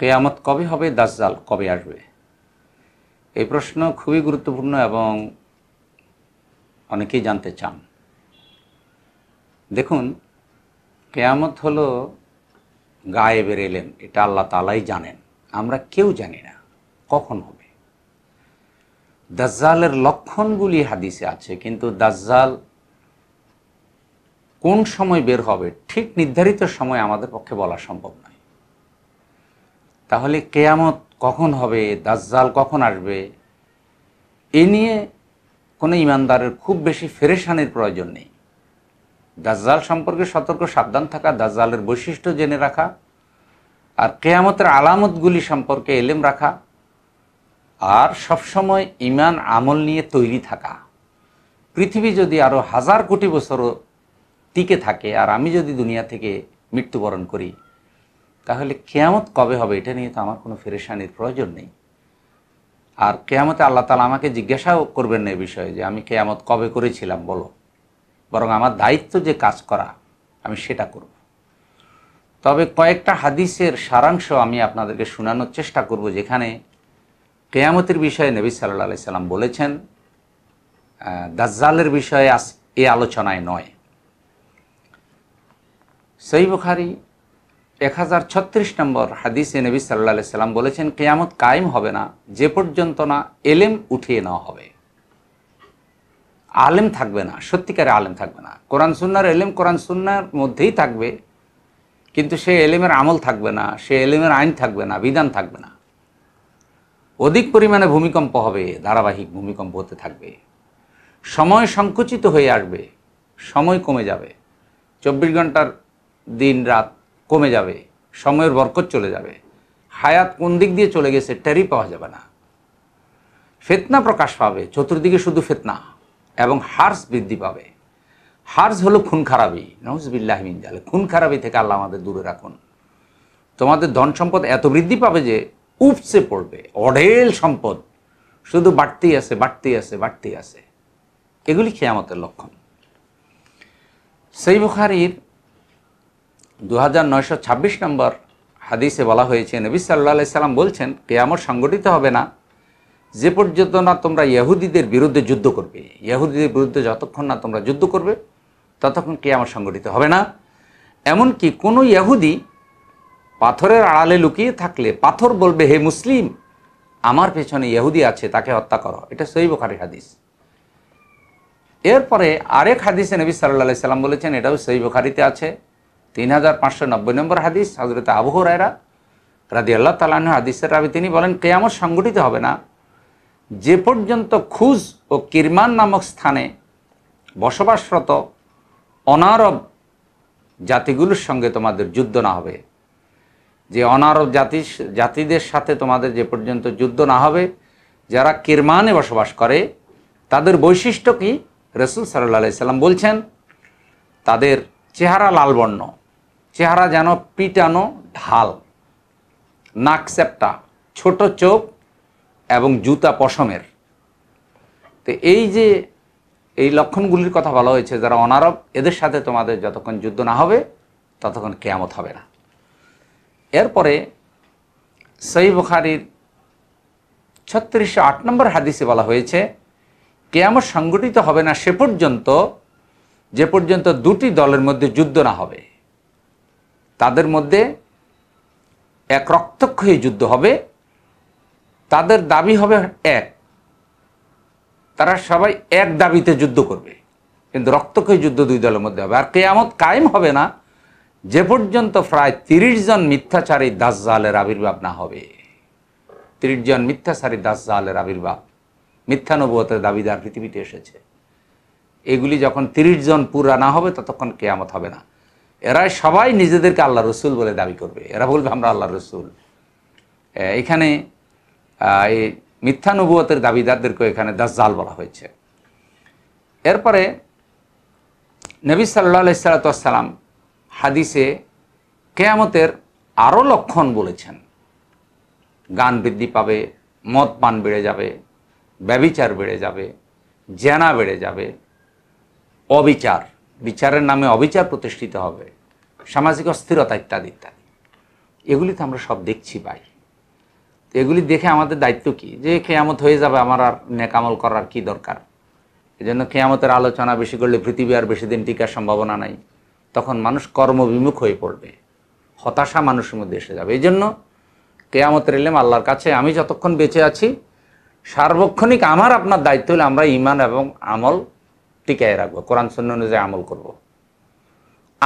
কেয়ামত কবে হবে দাসজাল কবে আসবে এই প্রশ্ন খুবই গুরুত্বপূর্ণ এবং অনেকেই জানতে চান দেখুন কেয়ামত হল গায়ে বেরেলেন এটা আল্লাহ তালাই জানেন আমরা কেউ জানি না কখন হবে দাজ্জালের লক্ষণগুলি হাদিসে আছে কিন্তু দাজ্জাল কোন সময় বের হবে ঠিক নির্ধারিত সময় আমাদের পক্ষে বলা সম্ভব না তাহলে কেয়ামত কখন হবে দাজ্জাল কখন আসবে এ নিয়ে কোনো ইমানদারের খুব বেশি ফেরেশানির প্রয়োজন নেই দাজ্জাল সম্পর্কে সতর্ক সাবধান থাকা দাজ্জালের বৈশিষ্ট্য জেনে রাখা আর কেয়ামতের আলামতগুলি সম্পর্কে এলেম রাখা আর সবসময় ইমান আমল নিয়ে তৈরি থাকা পৃথিবী যদি আরও হাজার কোটি বছরও টিকে থাকে আর আমি যদি দুনিয়া থেকে মৃত্যুবরণ করি তাহলে কেয়ামত কবে হবে এটা নিয়ে তো আমার কোনো ফেরেশানির প্রয়োজন নেই আর কেয়ামতে আল্লাহ তালা আমাকে জিজ্ঞাসাও করবেন না এ বিষয়ে যে আমি কেয়ামত কবে করেছিলাম বলো বরং আমার দায়িত্ব যে কাজ করা আমি সেটা করব তবে কয়েকটা হাদিসের সারাংশ আমি আপনাদেরকে শোনানোর চেষ্টা করব যেখানে কেয়ামতের বিষয়ে নবী সাল্লাহ আলি সাল্লাম বলেছেন দাজ্জালের বিষয়ে এ আলোচনায় নয় সেই বুখারি এক হাজার ছত্রিশ নম্বর হাদিসে নবী সাল্লা সাল্লাম বলেছেন কেয়ামত কায়েম হবে না যে পর্যন্ত না এলেম উঠিয়ে নেওয়া হবে আলেম থাকবে না সত্যিকারে আলেম থাকবে না কোরআন সুন্নার এলেম কোরআন সুন্নার মধ্যেই থাকবে কিন্তু সে এলেমের আমল থাকবে না সে এলেমের আইন থাকবে না বিধান থাকবে না অধিক পরিমাণে ভূমিকম্প হবে ধারাবাহিক ভূমিকম্প হতে থাকবে সময় সংকুচিত হয়ে আসবে সময় কমে যাবে চব্বিশ ঘন্টার দিন রাত কমে যাবে সময়ের বরকত চলে যাবে হায়াত কোন দিক দিয়ে চলে গেছে টেরি পাওয়া যাবে না ফেতনা প্রকাশ পাবে চতুর্দিকে শুধু ফেতনা এবং হার্স বৃদ্ধি পাবে হার্স হলো খুন খারাপই নজবিল্লাহমিন জালে খুন খারাপি থেকে আল্লাহ আমাদের দূরে রাখুন তোমাদের ধন সম্পদ এত বৃদ্ধি পাবে যে উপচে পড়বে অঢেল সম্পদ শুধু বাড়তেই আছে বাড়তেই আছে বাড়তেই আছে এগুলি খেয়ামতের লক্ষণ সেই বুখারির দু নম্বর হাদিসে বলা হয়েছে নবী সাল্লা সাল্লাম বলছেন কেয়ামত সংগঠিত হবে না যে পর্যন্ত না তোমরা ইয়াহুদিদের বিরুদ্ধে যুদ্ধ করবে ইয়াহুদিদের বিরুদ্ধে যতক্ষণ না তোমরা যুদ্ধ করবে ততক্ষণ কেয়ামত সংগঠিত হবে না এমনকি কোনো ইয়াহুদি পাথরের আড়ালে লুকিয়ে থাকলে পাথর বলবে হে মুসলিম আমার পেছনে ইহুদি আছে তাকে হত্যা করো এটা সই বোখারি হাদিস এরপরে আরেক হাদিসে নবী সাল্লাহ সাল্লাম বলেছেন এটাও সই বোখারিতে আছে তিন হাজার পাঁচশো নব্বই নম্বর হাদিস হজরত আবু রায়রা রাদি আল্লাহ তালান হাদিসের রাবি তিনি বলেন কেয়ামত সংগঠিত হবে না যে পর্যন্ত খুজ ও কিরমান নামক স্থানে বসবাসরত অনারব জাতিগুলোর সঙ্গে তোমাদের যুদ্ধ না হবে যে অনারব জাতি জাতিদের সাথে তোমাদের যে পর্যন্ত যুদ্ধ না হবে যারা কিরমানে বসবাস করে তাদের বৈশিষ্ট্য কি রসুল সাল্লাহ সাল্লাম বলছেন তাদের চেহারা লালবর্ণ চেহারা যেন পিটানো ঢাল নাক সেপটা ছোট চোখ এবং জুতা পশমের তো এই যে এই লক্ষণগুলির কথা বলা হয়েছে যারা অনারব এদের সাথে তোমাদের যতক্ষণ যুদ্ধ না হবে ততক্ষণ কেয়ামত হবে না এরপরে সই বুখারির ছত্রিশশো আট নম্বর হাদিসে বলা হয়েছে কেয়ামত সংগঠিত হবে না সে পর্যন্ত যে পর্যন্ত দুটি দলের মধ্যে যুদ্ধ না হবে তাদের মধ্যে এক রক্তক্ষয়ী যুদ্ধ হবে তাদের দাবি হবে এক তারা সবাই এক দাবিতে যুদ্ধ করবে কিন্তু রক্তক্ষয়ী যুদ্ধ দুই দলের মধ্যে হবে আর কেয়ামত কায়েম হবে না যে পর্যন্ত প্রায় তিরিশ জন মিথ্যাচারী জালের আবির্ভাব না হবে তিরিশ জন মিথ্যাচারী জালের আবির্ভাব মিথ্যানবতের দাবিদার পৃথিবীতে এসেছে এগুলি যখন তিরিশ জন পুরা না হবে ততক্ষণ কেয়ামত হবে না এরা সবাই নিজেদেরকে আল্লাহ রসুল বলে দাবি করবে এরা বলবে আমরা আল্লাহ রসুল এখানে এই মিথ্যানুভূতের দাবিদারদেরকে এখানে দাসজাল বলা হয়েছে এরপরে নবী সাল্লা সাল্লাতাম হাদিসে কেয়ামতের আরও লক্ষণ বলেছেন গান বৃদ্ধি পাবে মদ পান বেড়ে যাবে ব্যবিচার বেড়ে যাবে জেনা বেড়ে যাবে অবিচার বিচারের নামে অবিচার প্রতিষ্ঠিত হবে সামাজিক অস্থিরতা ইত্যাদি ইত্যাদি এগুলি তো আমরা সব দেখছি পাই এগুলি দেখে আমাদের দায়িত্ব কি যে কেয়ামত হয়ে যাবে আমার আর নেকামল করার কি দরকার এজন্য কেয়ামতের আলোচনা বেশি করলে পৃথিবী আর বেশি দিন টিকার সম্ভাবনা নাই তখন মানুষ কর্মবিমুখ হয়ে পড়বে হতাশা মানুষের মধ্যে এসে যাবে এই জন্য কেয়ামতের এলেম আল্লাহর কাছে আমি যতক্ষণ বেঁচে আছি সার্বক্ষণিক আমার আপনার দায়িত্ব হলে আমরা ইমান এবং আমল টিকায় রাখবো কোরআন সন্ন্য অনুযায়ী আমল করব।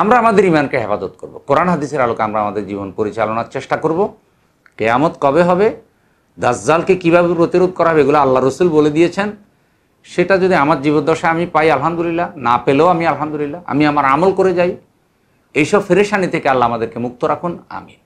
আমরা আমাদের ইমানকে হেফাজত করব। কোরআন হাদিসের আলোকে আমরা আমাদের জীবন পরিচালনার চেষ্টা করব। কেয়ামত কবে হবে দাজ্জালকে কীভাবে প্রতিরোধ করা হবে এগুলো আল্লাহ রসুল বলে দিয়েছেন সেটা যদি আমার জীবদ্দশায় আমি পাই আলহামদুলিল্লাহ না পেলেও আমি আলহামদুলিল্লাহ আমি আমার আমল করে যাই এইসব ফেরেশানি থেকে আল্লাহ আমাদেরকে মুক্ত রাখুন আমিন